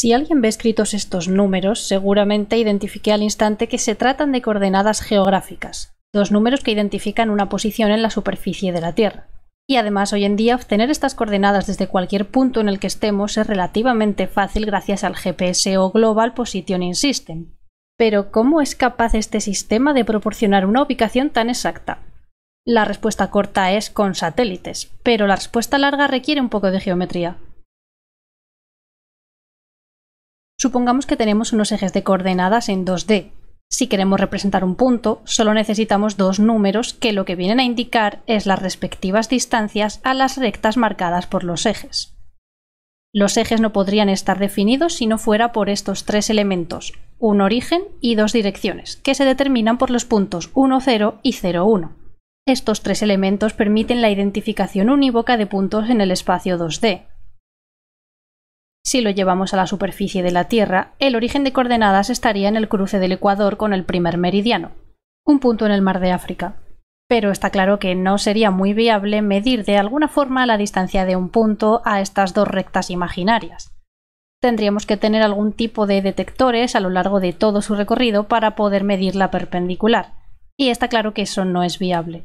Si alguien ve escritos estos números, seguramente identifique al instante que se tratan de coordenadas geográficas, dos números que identifican una posición en la superficie de la Tierra. Y además hoy en día obtener estas coordenadas desde cualquier punto en el que estemos es relativamente fácil gracias al GPS o Global Positioning System. Pero ¿cómo es capaz este sistema de proporcionar una ubicación tan exacta? La respuesta corta es con satélites, pero la respuesta larga requiere un poco de geometría. Supongamos que tenemos unos ejes de coordenadas en 2D. Si queremos representar un punto, solo necesitamos dos números que lo que vienen a indicar es las respectivas distancias a las rectas marcadas por los ejes. Los ejes no podrían estar definidos si no fuera por estos tres elementos, un origen y dos direcciones, que se determinan por los puntos 1, 0 y 0, 1. Estos tres elementos permiten la identificación unívoca de puntos en el espacio 2D, si lo llevamos a la superficie de la Tierra, el origen de coordenadas estaría en el cruce del Ecuador con el primer meridiano, un punto en el mar de África. Pero está claro que no sería muy viable medir de alguna forma la distancia de un punto a estas dos rectas imaginarias. Tendríamos que tener algún tipo de detectores a lo largo de todo su recorrido para poder medir la perpendicular, y está claro que eso no es viable.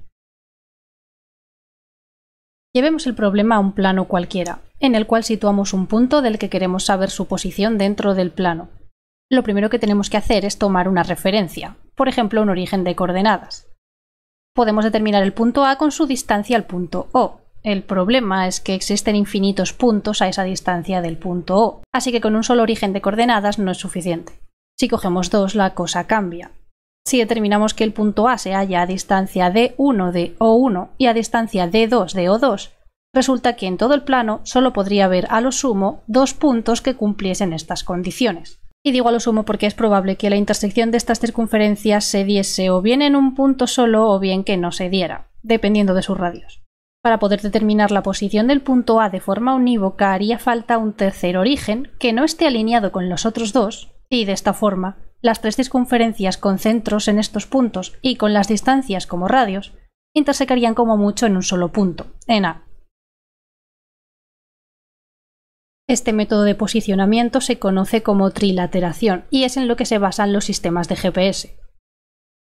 Llevemos el problema a un plano cualquiera, en el cual situamos un punto del que queremos saber su posición dentro del plano. Lo primero que tenemos que hacer es tomar una referencia, por ejemplo un origen de coordenadas. Podemos determinar el punto A con su distancia al punto O. El problema es que existen infinitos puntos a esa distancia del punto O, así que con un solo origen de coordenadas no es suficiente. Si cogemos dos, la cosa cambia. Si determinamos que el punto A se halla a distancia de 1 de O1 y a distancia de 2 de O2, resulta que en todo el plano solo podría haber a lo sumo dos puntos que cumpliesen estas condiciones. Y digo a lo sumo porque es probable que la intersección de estas circunferencias se diese o bien en un punto solo o bien que no se diera, dependiendo de sus radios. Para poder determinar la posición del punto A de forma unívoca haría falta un tercer origen que no esté alineado con los otros dos, y de esta forma, las tres circunferencias con centros en estos puntos y con las distancias como radios, intersecarían como mucho en un solo punto, en A, Este método de posicionamiento se conoce como trilateración y es en lo que se basan los sistemas de GPS.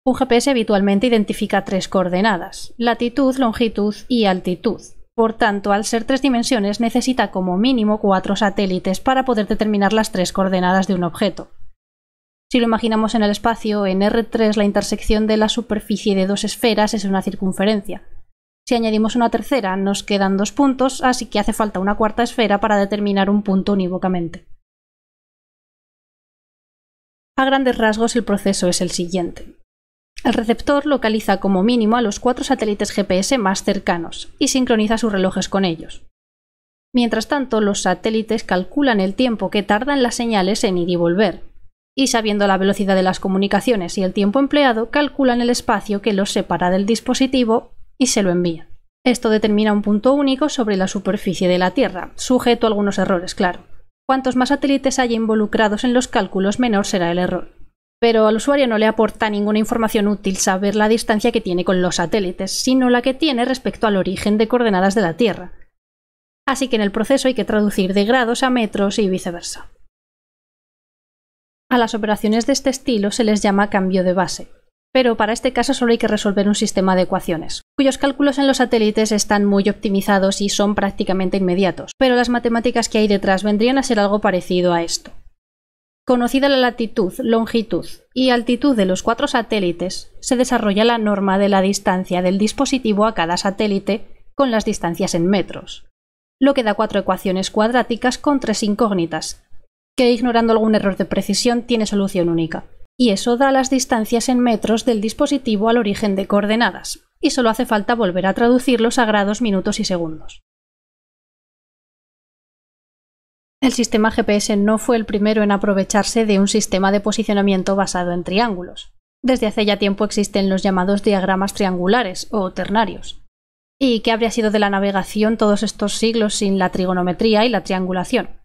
Un GPS habitualmente identifica tres coordenadas, latitud, longitud y altitud. Por tanto, al ser tres dimensiones necesita como mínimo cuatro satélites para poder determinar las tres coordenadas de un objeto. Si lo imaginamos en el espacio, en R3 la intersección de la superficie de dos esferas es una circunferencia, si añadimos una tercera, nos quedan dos puntos, así que hace falta una cuarta esfera para determinar un punto unívocamente. A grandes rasgos el proceso es el siguiente. El receptor localiza como mínimo a los cuatro satélites GPS más cercanos y sincroniza sus relojes con ellos. Mientras tanto, los satélites calculan el tiempo que tardan las señales en ir y volver, y sabiendo la velocidad de las comunicaciones y el tiempo empleado, calculan el espacio que los separa del dispositivo y se lo envía. Esto determina un punto único sobre la superficie de la Tierra, sujeto a algunos errores, claro. Cuantos más satélites haya involucrados en los cálculos, menor será el error. Pero al usuario no le aporta ninguna información útil saber la distancia que tiene con los satélites, sino la que tiene respecto al origen de coordenadas de la Tierra. Así que en el proceso hay que traducir de grados a metros y viceversa. A las operaciones de este estilo se les llama cambio de base, pero para este caso solo hay que resolver un sistema de ecuaciones, cuyos cálculos en los satélites están muy optimizados y son prácticamente inmediatos, pero las matemáticas que hay detrás vendrían a ser algo parecido a esto. Conocida la latitud, longitud y altitud de los cuatro satélites, se desarrolla la norma de la distancia del dispositivo a cada satélite con las distancias en metros, lo que da cuatro ecuaciones cuadráticas con tres incógnitas, que ignorando algún error de precisión tiene solución única. Y eso da las distancias en metros del dispositivo al origen de coordenadas, y solo hace falta volver a traducir los grados, minutos y segundos. El sistema GPS no fue el primero en aprovecharse de un sistema de posicionamiento basado en triángulos. Desde hace ya tiempo existen los llamados diagramas triangulares o ternarios. ¿Y qué habría sido de la navegación todos estos siglos sin la trigonometría y la triangulación?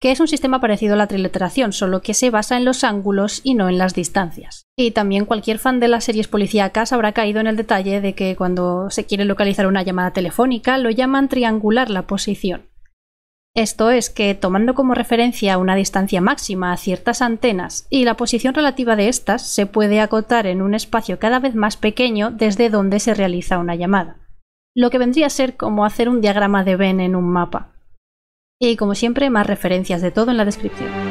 que es un sistema parecido a la trileteración, solo que se basa en los ángulos y no en las distancias. Y también cualquier fan de las series policíacas habrá caído en el detalle de que cuando se quiere localizar una llamada telefónica lo llaman triangular la posición. Esto es que tomando como referencia una distancia máxima a ciertas antenas y la posición relativa de estas se puede acotar en un espacio cada vez más pequeño desde donde se realiza una llamada. Lo que vendría a ser como hacer un diagrama de Venn en un mapa. Y como siempre, más referencias de todo en la descripción.